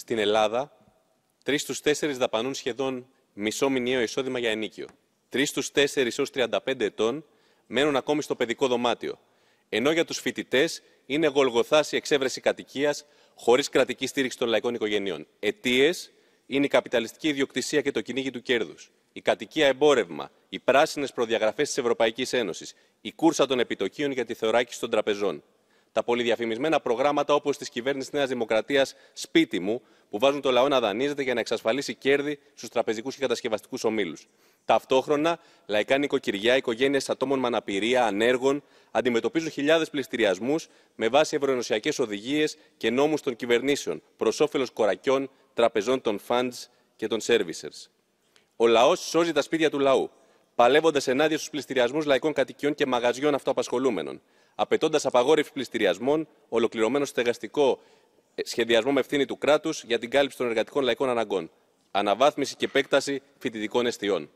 στην Ελλάδα, τρεις στους τέσσερις δαπανούν σχεδόν μισό μηνιαίο εισόδημα για ενίκιο. Τρεις στους τέσσερις έως 35 ετών μένουν ακόμη στο παιδικό δωμάτιο. Ενώ για τους φοιτητές είναι γολγοθάση εξέβρεση κατοικίας χωρίς κρατική στήριξη των λαϊκών οικογενειών. Αιτίες είναι η καπιταλιστική ιδιοκτησία και το κυνήγι του κέρδους, η κατοικία εμπόρευμα, οι πράσινες προδιαγραφές της Ευρωπαϊκής Ένωσης, η κούρσα των επιτοκίων για τη θεωράκιση των τραπεζών τα πολύ διαφημισμένα προγράμματα όπως της κυβέρνησης Νέας Δημοκρατίας Σπίτι μου, που βάζουν το λαό να δανείζεται για να εξασφαλίσει κέρδη στους τραπεζικούς και κατασκευαστικούς ομίλους. Ταυτόχρονα, λαϊκά νοικοκυριά, οικογένειες ατόμων με αναπηρία, ανέργων, αντιμετωπίζουν χιλιάδες πληστηριασμούς με βάση ευρωενωσιακές οδηγίες και νόμους των κυβερνήσεων, προς όφελος κορακιών, τραπεζών των funds και των servicers. Ο λαός σώζει τα σπίτια του λαού παλεύοντας ενάντια στους πληστηριασμούς λαϊκών κατοικιών και μαγαζιών αυτοαπασχολούμενων, απαιτώντας απαγόρευση πληστηριασμών, ολοκληρωμένο στεγαστικό ε, σχεδιασμό με ευθύνη του κράτους για την κάλυψη των εργατικών λαϊκών αναγκών, αναβάθμιση και επέκταση φοιτητικών αιστείων.